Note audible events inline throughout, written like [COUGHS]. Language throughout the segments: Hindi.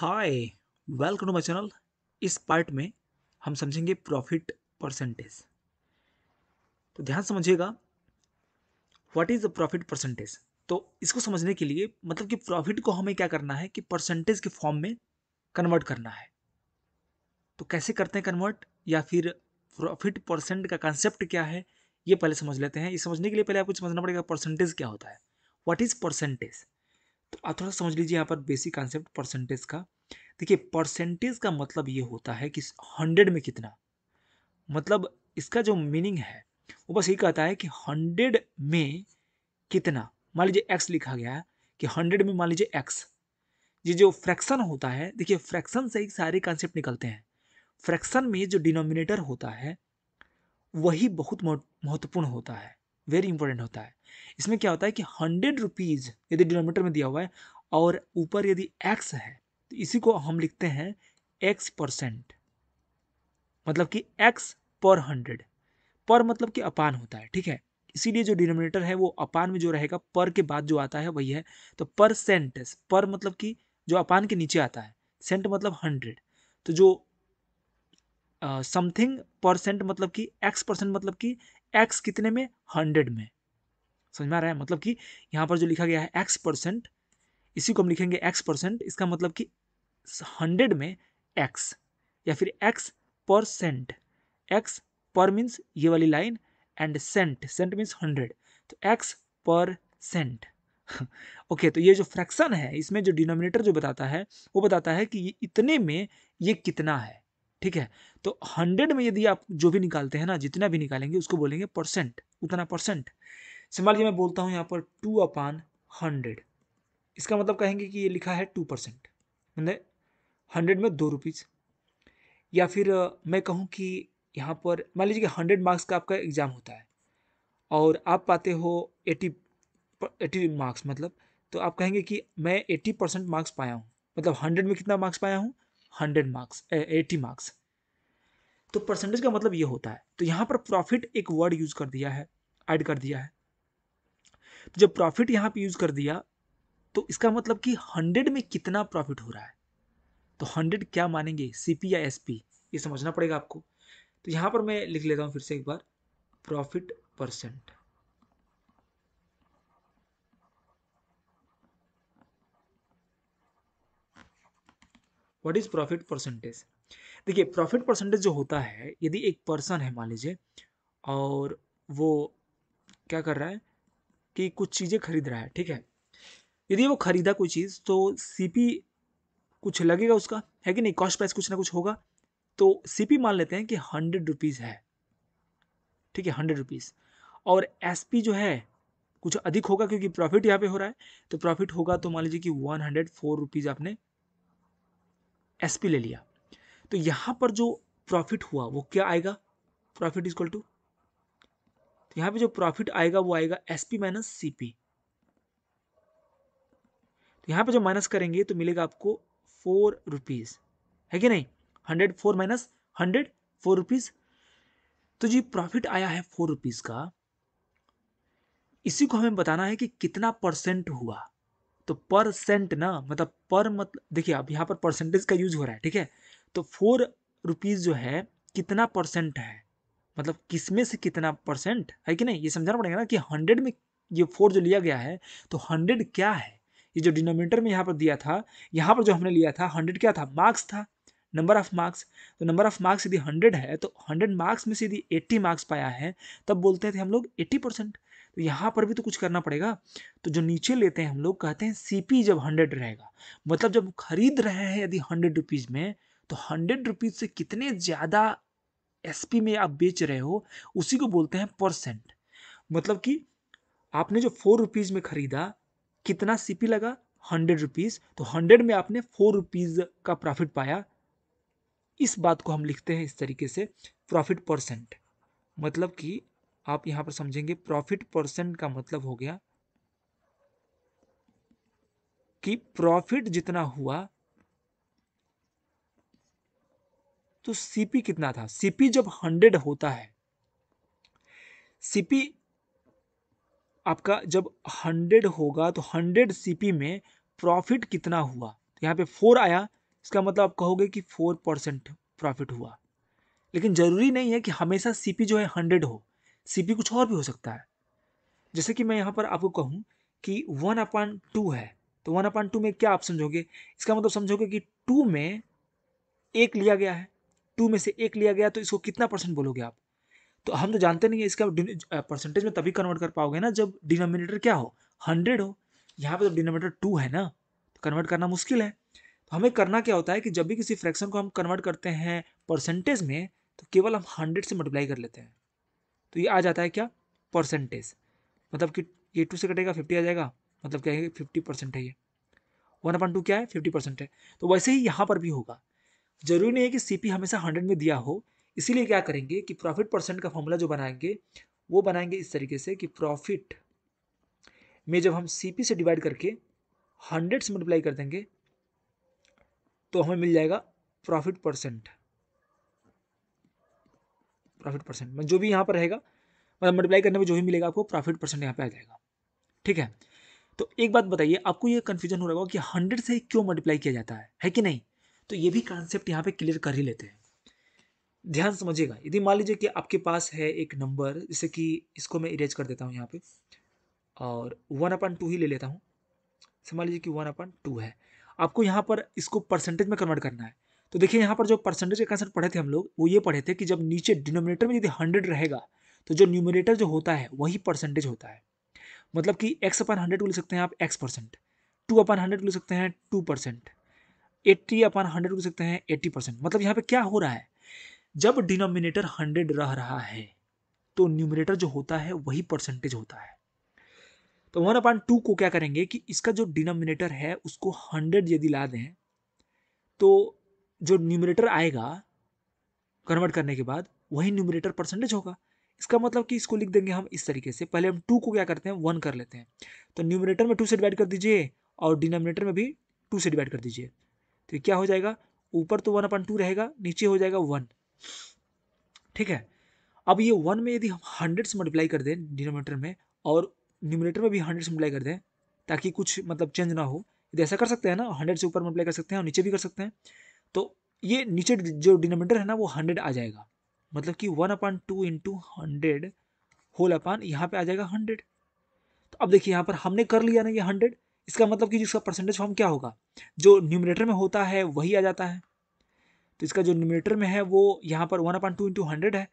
hi welcome to my channel इस पार्ट में हम समझेंगे प्रॉफिट परसेंटेज तो ध्यान समझिएगा what is the profit percentage तो इसको समझने के लिए मतलब कि प्रॉफिट को हमें क्या करना है कि परसेंटेज के फॉर्म में कन्वर्ट करना है तो कैसे करते हैं कन्वर्ट या फिर प्रॉफिट परसेंट का कंसेप्ट क्या है ये पहले समझ लेते हैं ये समझने के लिए पहले आपको समझना पड़ेगा परसेंटेज क्या होता है व्हाट इज़ परसेंटेज तो थोड़ा समझ लीजिए यहाँ पर बेसिक कॉन्सेप्ट परसेंटेज का देखिए परसेंटेज का मतलब ये होता है कि हंड्रेड में कितना मतलब इसका जो मीनिंग है वो बस ये कहता है कि हंड्रेड में कितना मान लीजिए एक्स लिखा गया है कि हंड्रेड में मान लीजिए एक्स ये जो फ्रैक्शन होता है देखिए फ्रैक्शन से ही सारे कॉन्सेप्ट निकलते हैं फ्रैक्शन में जो डिनोमिनेटर होता है वही बहुत महत्वपूर्ण होता है वेरी इंपॉर्टेंट होता है इसमें क्या होता है कि हंड्रेड रुपीज़ यदि डिनोमीटर में दिया हुआ है और ऊपर यदि एक्स है तो इसी को हम लिखते हैं एक्स परसेंट मतलब कि एक्स पर हंड्रेड पर मतलब कि अपान होता है ठीक है इसीलिए जो डिनोमिनेटर है वो अपान में जो रहेगा पर के बाद जो आता है वही है तो पर सेंट पर मतलब कि जो अपान के नीचे आता है सेंट मतलब हंड्रेड तो जो समथिंग uh, परसेंट मतलब कि एक्स परसेंट मतलब कि एक्स कितने में हंड्रेड में समझ में आ रहा है मतलब कि यहाँ पर जो लिखा गया है एक्स परसेंट इसी को हम लिखेंगे एक्स परसेंट इसका मतलब कि हंड्रेड में एक्स या फिर एक्स पर सेंट एक्स पर मीन्स ये वाली line and cent cent means hundred तो एक्स पर सेंट ओके तो ये जो फ्रैक्शन है इसमें जो डिनोमिनेटर जो बताता है वो बताता है कि ये इतने में ये कितना है ठीक है तो हंड्रेड में यदि आप जो भी निकालते हैं ना जितना भी निकालेंगे उसको बोलेंगे परसेंट उतना परसेंट समझ लीजिए मैं बोलता हूँ यहाँ पर टू अपान हंड्रेड इसका मतलब कहेंगे कि ये लिखा है टू परसेंट मतलब हंड्रेड में दो रुपीज़ या फिर मैं कहूँ कि यहाँ पर मान लीजिए कि हंड्रेड मार्क्स का आपका एग्ज़ाम होता है और आप पाते हो एटी एटी मार्क्स मतलब तो आप कहेंगे कि मैं एट्टी परसेंट मार्क्स पाया हूँ मतलब हंड्रेड में कितना मार्क्स पाया हूँ हंड्रेड मार्क्स एटी मार्क्स तो परसेंटेज का मतलब ये होता है तो यहाँ पर प्रॉफिट एक वर्ड यूज कर दिया है ऐड कर दिया है तो जब प्रॉफिट यहाँ पे यूज कर दिया तो इसका मतलब कि हंड्रेड में कितना प्रॉफिट हो रहा है तो हंड्रेड क्या मानेंगे सी पी या एस पी ये समझना पड़ेगा आपको तो यहाँ पर मैं लिख लेता हूँ फिर से एक बार profit percent what is profit percentage देखिए प्रॉफिट परसेंटेज जो होता है यदि एक पर्सन है मान लीजिए और वो क्या कर रहा है कि कुछ चीज़ें खरीद रहा है ठीक है यदि वो खरीदा कोई चीज़ तो सीपी कुछ लगेगा उसका है कि नहीं कॉस्ट प्राइस कुछ ना कुछ होगा तो सीपी मान लेते हैं कि हंड्रेड रुपीज़ है ठीक है हंड्रेड रुपीज़ और एसपी जो है कुछ अधिक होगा क्योंकि प्रॉफिट यहाँ पे हो रहा है तो प्रॉफिट होगा तो मान लीजिए कि वन हंड्रेड फोर रुपीज़ आपने एस ले लिया तो यहाँ पर जो प्रॉफिट हुआ वो क्या आएगा प्रॉफिट इजक्वल टू तो यहाँ पे जो प्रॉफिट आएगा वो आएगा S P minus C P तो यहाँ पे जो माइनस करेंगे तो मिलेगा आपको फोर रुपीज़ है कि नहीं hundred four minus hundred four rupees तो जी प्रॉफिट आया है फोर रुपीज़ का इसी को हमें बताना है कि कितना परसेंट हुआ तो परसेंट ना मतलब पर मतलब देखिए अब यहाँ पर परसेंटेज का यूज हो रहा है ठीक है तो फोर रुपीज़ जो है कितना परसेंट है मतलब किस में से कितना परसेंट है कि नहीं ये समझाना पड़ेगा ना कि हंड्रेड में ये फोर जो लिया गया है तो हंड्रेड क्या है ये जो डिनोमीटर में यहाँ पर दिया था यहाँ पर जो हमने लिया था हंड्रेड क्या था मार्क्स था नंबर ऑफ मार्क्स तो नंबर ऑफ मार्क्स यदि हंड्रेड है तो हंड्रेड मार्क्स में से यदि एट्टी मार्क्स पाया है तब बोलते थे हम लोग एट्टी परसेंट तो यहाँ पर भी तो कुछ करना पड़ेगा तो जो नीचे लेते हैं हम लोग कहते हैं सी जब हंड्रेड रहेगा मतलब जब खरीद रहे हैं यदि हंड्रेड रुपीज़ में तो हंड्रेड रुपीज़ से कितने ज़्यादा एस में आप बेच रहे हो उसी को बोलते हैं परसेंट मतलब कि आपने जो फोर रुपीज़ में ख़रीदा कितना सीपी लगा हंड्रेड रुपीज़ तो हंड्रेड में आपने फोर रुपीज़ का प्रॉफिट पाया इस बात को हम लिखते हैं इस तरीके से प्रॉफिट परसेंट मतलब कि आप यहां पर समझेंगे प्रॉफिट परसेंट का मतलब हो गया कि प्रॉफिट जितना हुआ तो सीपी कितना था सीपी जब हंड्रेड होता है सीपी आपका जब हंड्रेड होगा तो हंड्रेड सीपी में प्रॉफिट कितना हुआ तो यहाँ पे फोर आया इसका मतलब आप कहोगे कि फोर परसेंट प्रॉफिट हुआ लेकिन ज़रूरी नहीं है कि हमेशा सीपी जो है हंड्रेड हो सीपी कुछ और भी हो सकता है जैसे कि मैं यहाँ पर आपको कहूँ कि वन अपान टू है तो वन अपान टू में क्या आप समझोगे इसका मतलब समझोगे कि टू में एक लिया गया है टू में से एक लिया गया तो इसको कितना परसेंट बोलोगे आप तो हम तो जानते नहीं है इसका परसेंटेज में तभी कन्वर्ट कर पाओगे ना जब डिनोमिनेटर क्या हो हंड्रेड हो यहाँ पर तो डिनोमिनेटर टू है ना तो कन्वर्ट करना मुश्किल है तो हमें करना क्या होता है कि जब भी किसी फ्रैक्शन को हम कन्वर्ट करते हैं परसेंटेज में तो केवल हम हंड्रेड से मल्टीप्लाई कर लेते हैं तो ये आ जाता है क्या परसेंटेज मतलब कि ये टू से कटेगा फिफ्टी आ जाएगा मतलब क्या है फिफ्टी परसेंट है ये वन अपन टू क्या है फिफ्टी परसेंट है तो वैसे ही यहाँ पर भी होगा जरूरी नहीं है कि सी हमेशा हंड्रेड में दिया हो इसीलिए क्या करेंगे कि प्रॉफिट परसेंट का फॉर्मूला जो बनाएंगे वो बनाएंगे इस तरीके से कि प्रॉफिट में जब हम सी से डिवाइड करके हंड्रेड से मल्टीप्लाई कर देंगे तो हमें मिल जाएगा प्रॉफिट परसेंट प्रॉफिट परसेंट मतलब जो भी यहाँ पर रहेगा मतलब मल्टीप्लाई करने में जो भी मिलेगा आपको प्रॉफिट परसेंट यहाँ पर आ जाएगा ठीक है तो एक बात बताइए आपको ये कन्फ्यूजन हो रहा होगा कि हंड्रेड से क्यों मल्टीप्लाई किया जाता है है कि नहीं तो ये भी कॉन्सेप्ट यहाँ पे क्लियर कर ही लेते हैं ध्यान समझिएगा यदि मान लीजिए कि आपके पास है एक नंबर जैसे कि इसको मैं इरेज कर देता हूँ यहाँ पे और वन अपन टू ही ले लेता हूँ समझ लीजिए कि वन अपन टू है आपको यहाँ पर इसको परसेंटेज में कन्वर्ट करना है तो देखिए यहाँ पर जो परसेंटेज के कंसेप्ट पढ़े थे हम लोग वो ये पढ़े थे कि जब नीचे डिनोमिनेटर में यदि हंड्रेड रहेगा तो जो न्यूमिनेटर जो होता है वही परसेंटेज होता है मतलब कि एक्स अपन हंड्रेड को लिख सकते हैं आप X percent to upon hundred को लिख सकते हैं to percent eighty upon hundred को लिख सकते हैं एट्टी परसेंट मतलब यहाँ पे क्या हो रहा है जब डिनोमिनेटर हंड्रेड रह रहा है तो न्यूमिनेटर जो होता है वही परसेंटेज होता है तो वन अपन टू को क्या करेंगे कि इसका जो डिनोमिनेटर है उसको हंड्रेड यदि ला दें तो जो न्यूमिनेटर आएगा कन्वर्ट करने के बाद वही न्यूमिनेटर परसेंटेज होगा इसका मतलब कि इसको लिख देंगे हम इस तरीके से पहले हम टू को क्या करते हैं वन कर लेते हैं तो न्यूमिनेटर में टू से डिवाइड कर दीजिए और डिनोमिनेटर में भी टू से डिवाइड कर दीजिए तो क्या हो जाएगा ऊपर तो वन अपन टू रहेगा नीचे हो जाएगा वन ठीक है अब ये वन में यदि हम हंड्रेड से मल्टीप्लाई कर दें डिनोमिनेटर में और न्यूमिनेटर में भी हंड्रेड से मल्टीप्लाई कर दें ताकि कुछ मतलब चेंज ना हो यदि ऐसा कर सकते हैं ना हंड्रेड से ऊपर मल्टीप्लाई कर सकते हैं और नीचे भी कर सकते हैं तो ये नीचे जो डिनोमीटर है ना वो हंड्रेड आ जाएगा मतलब कि one upon two into hundred whole upon यहाँ पे आ जाएगा हंड्रेड तो अब देखिए यहाँ पर हमने कर लिया ना ये हंड्रेड इसका मतलब कि जिसका परसेंटेज फॉर्म क्या होगा जो न्यूमिनेटर में होता है वही आ जाता है तो इसका जो न्यूमिनेटर में है वो यहाँ पर one upon two into hundred है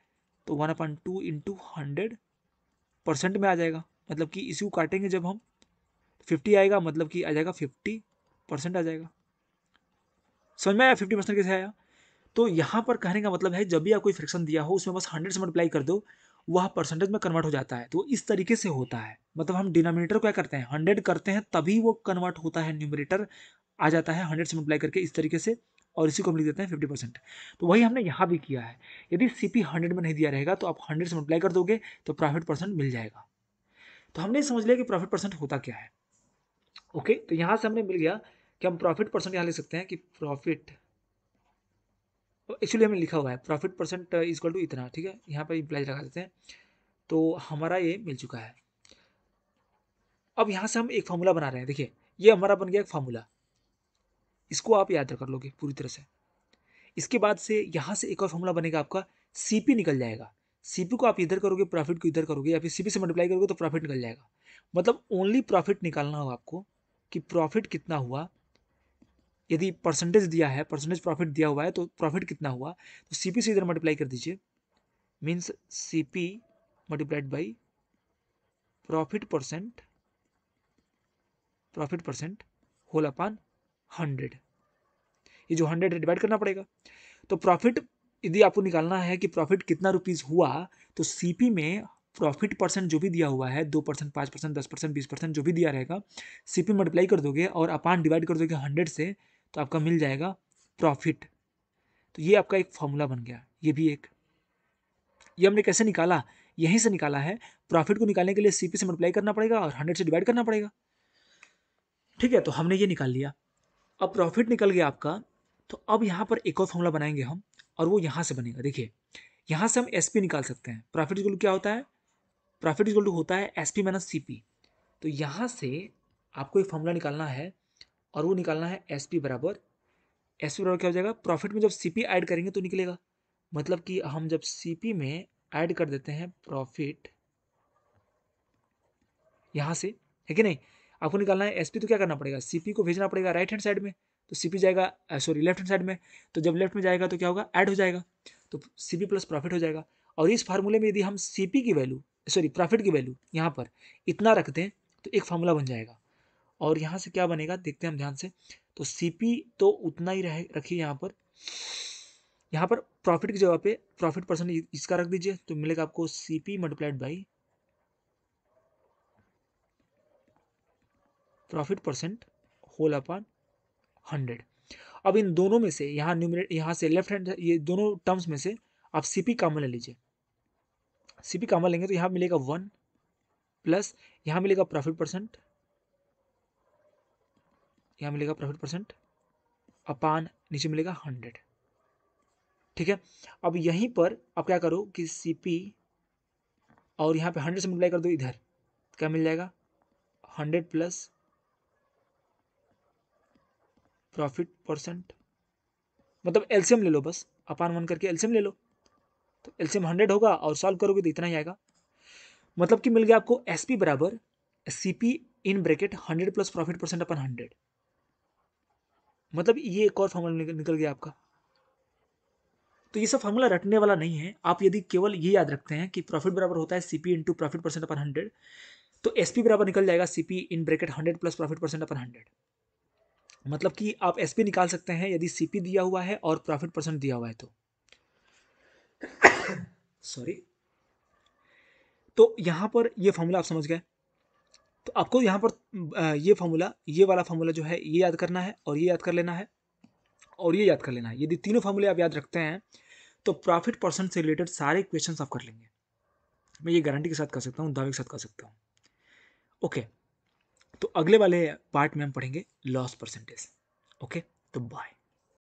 तो one upon two into hundred percent में आ जाएगा मतलब कि इसी को काटेंगे जब हम फिफ्टी आएगा मतलब कि आ जाएगा फिफ्टी परसेंट आ जाएगा समझ में आया फिफ्टी परसेंट कैसे आया तो यहाँ पर कहने का मतलब है जब भी आप कोई फ्रिक्शन दिया हो उसमें बस हंड्रेड से मल्टीप्लाई कर दो वह परसेंटेज में कन्वर्ट हो जाता है तो इस तरीके से होता है मतलब हम डिनोमिनेटर क्या करते हैं हंड्रेड करते हैं तभी वो कन्वर्ट होता है न्यूमिनेटर आ जाता है हंड्रेड से मल्टीप्लाई करके इस तरीके से और इसी को हम लिख देते हैं फिफ्टी परसेंट तो वही हमने यहाँ भी किया है यदि सी पी हंड्रेड में नहीं दिया रहेगा तो आप हंड्रेड से मल्टीप्लाई कर दोगे तो प्रॉफिट परसेंट मिल जाएगा तो हमने समझ लिया कि प्रॉफिट परसेंट होता क्या है ओके तो यहाँ से हमने मिल गया कि हम प्रॉफिट परसेंट यहाँ लिख सकते हैं कि प्रॉफिट एक्चुअली हमें लिखा हुआ है प्रॉफिट परसेंट इज टू इतना ठीक है यहाँ पर इम्प्लाइज लगा देते हैं तो हमारा ये मिल चुका है अब यहाँ से हम एक फार्मूला बना रहे हैं देखिए ये हमारा बन गया एक फार्मूला इसको आप याद कर लोगे पूरी तरह से इसके बाद से यहाँ से एक और फार्मूला बनेगा आपका सी निकल जाएगा सी को आप इधर करोगे प्रॉफिट को इधर करोगे या फिर सी से मल्टीप्लाई करोगे तो प्रॉफिट निकल जाएगा मतलब ओनली प्रॉफिट निकालना होगा आपको कि प्रॉफिट कितना हुआ यदि परसेंटेज दिया है परसेंटेज प्रॉफिट दिया हुआ है तो प्रॉफिट कितना हुआ तो सी पी से इधर मल्टीप्लाई कर दीजिए means C P multiplied by profit percent profit percent whole upon hundred ये जो हंड्रेड है डिवाइड करना पड़ेगा तो प्रॉफिट यदि आपको निकालना है कि प्रॉफिट कितना रुपीज़ हुआ तो सीपी में प्रॉफिट परसेंट जो भी दिया हुआ है दो परसेंट पाँच परसेंट दस परसेंट बीस परसेंट जो भी दिया रहेगा सीपी मल्टीप्लाई कर दोगे और अपान डिवाइड कर दोगे हंड्रेड से तो आपका मिल जाएगा प्रॉफिट तो ये आपका एक फॉर्मूला बन गया ये भी एक ये हमने कैसे निकाला यहीं से निकाला है प्रॉफिट को निकालने के लिए सी से मल्टीप्लाई करना पड़ेगा और हंड्रेड से डिवाइड करना पड़ेगा ठीक है तो हमने ये निकाल लिया अब प्रॉफिट निकल गया आपका तो अब यहाँ पर एक और फॉर्मूला बनाएंगे हम और वो यहाँ से बनेगा देखिए यहाँ से हम एस निकाल सकते हैं प्रॉफिट इजगुल क्या होता है प्रॉफिट इजगुल होता है एस पी माइनस सी तो यहाँ से आपको एक फॉर्मूला निकालना है और वो निकालना है एस पी बराबर एस पी बराबर क्या हो जाएगा प्रॉफिट में जब सी पी ऐड करेंगे तो निकलेगा मतलब कि हम जब सी पी में ऐड कर देते हैं प्रॉफिट यहाँ से है कि नहीं आपको निकालना है एसपी तो क्या करना पड़ेगा सीपी को भेजना पड़ेगा राइट हैंड साइड में तो सीपी जाएगा सॉरी लेफ्ट हैंड साइड में तो जब लेफ्ट में जाएगा तो क्या होगा ऐड हो जाएगा तो सीपी प्लस प्रॉफिट हो जाएगा और इस फार्मूले में यदि हम सीपी की वैल्यू सॉरी प्रॉफिट की वैल्यू यहाँ पर इतना रखते हैं तो एक फार्मूला बन जाएगा और यहाँ से क्या बनेगा देखते हैं हम ध्यान से तो सीपी तो उतना ही रहे रखिए यहाँ पर यहाँ पर प्रॉफिट की जगह पे प्रॉफिट परसेंट इसका रख दीजिए तो मिलेगा आपको CP multiplied by profit percent whole upon hundred अब इन दोनों में से यहाँ न्यूमिनेट यहाँ से लेफ्ट हैंड ये दोनों टर्म्स में से आप सीपी कामन ले लीजिए सीपी कामन लेंगे तो यहाँ मिलेगा वन प्लस यहाँ मिलेगा प्रॉफिट परसेंट यहाँ मिलेगा प्रॉफिट परसेंट अपान नीचे मिलेगा हंड्रेड ठीक है अब यहीं पर आप क्या करो कि सीपी और यहाँ पे हंड्रेड से मल्टीप्लाई कर दो इधर क्या मिल जाएगा हंड्रेड प्लस प्रॉफिट परसेंट मतलब एल्सियम ले लो बस अपान वन करके एल्सियम ले लो तो एल्सियम हंड्रेड होगा और सॉल्व करोगे तो इतना ही आएगा मतलब कि मिल गया आपको एसपी बराबर C P in bracket hundred plus profit percent upon hundred मतलब ये एक और फॉर्मूला निकल गया आपका तो ये सब फॉर्मूला रटने वाला नहीं है आप यदि केवल ये याद रखते हैं कि प्रॉफिट बराबर होता है CP into profit percent upon hundred तो एसपी बराबर निकल जाएगा CP in bracket hundred plus profit percent upon hundred मतलब कि आप एसपी निकाल सकते हैं यदि सीपी दिया हुआ है और प्रॉफिट परसेंट दिया हुआ है तो सॉरी [COUGHS] तो यहां पर ये फॉर्मूला आप समझ गए आपको यहाँ पर ये फार्मूला ये वाला फार्मूला जो है ये याद करना है और ये याद कर लेना है और ये याद कर लेना है यदि तीनों फार्मूले आप याद रखते हैं तो प्रॉफिट परसेंट से रिलेटेड सारे क्वेश्चन आप कर लेंगे मैं ये गारंटी के साथ कर सकता हूँ दावे के साथ कर सकता हूँ ओके तो अगले वाले पार्ट में हम पढ़ेंगे लॉस परसेंटेज ओके तो बाय